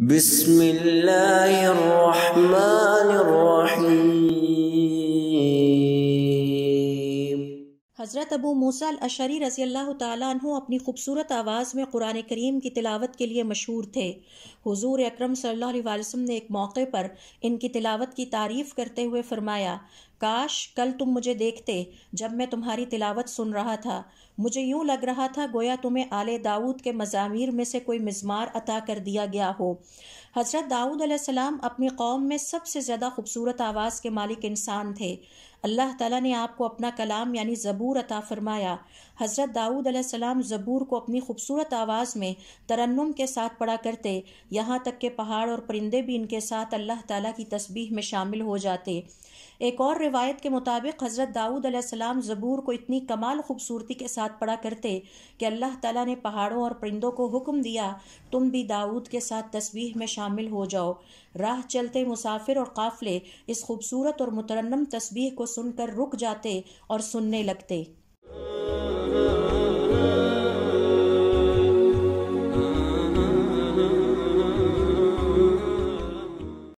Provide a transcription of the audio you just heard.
हज़रत अबू मूसा अशरी रसी अल्लाह तु अपनी खूबसूरत आवाज़ में कुरान करीम की तिलावत के लिए मशहूर थे हुजूर अकरम सल्लल्लाहु अलैहि वसल्लम ने एक मौके पर इनकी तिलावत की तारीफ़ करते हुए फरमाया काश कल तुम मुझे देखते जब मैं तुम्हारी तिलावत सुन रहा था मुझे यूं लग रहा था गोया तुम्हें आले दाऊद के मजामीर में से कोई मिजमार अता कर दिया गया हो हज़रत दाऊद सलाम अपनी कौम में सबसे ज़्यादा खूबसूरत आवाज़ के मालिक इंसान थे अल्लाह ताला ने आपको अपना कलाम यानी ज़बूर अता फरमाया हज़रत दाऊद सलाम ज़बूर को अपनी खूबसूरत आवाज़ में तरन्नुम के साथ पढ़ा करते यहाँ तक के पहाड़ और परिंदे भी इनके साथ अल्लाह ताला की तस्बीह में शामिल हो जाते एक और रिवायत के मुताबिक हज़रत दाऊद अलैहिस्सलाम ज़बूर को इतनी कमाल खूबसूरती के साथ पढ़ा करते कि अल्लाह ताला ने पहाड़ों और परिंदों को हुक्म दिया तुम भी दाऊद के साथ तस्वीर में शामिल हो जाओ राह चलते मुसाफिर और काफ़िले इस खूबसूरत और मुतरनम तस्वीर को सुनकर रुक जाते और सुनने लगते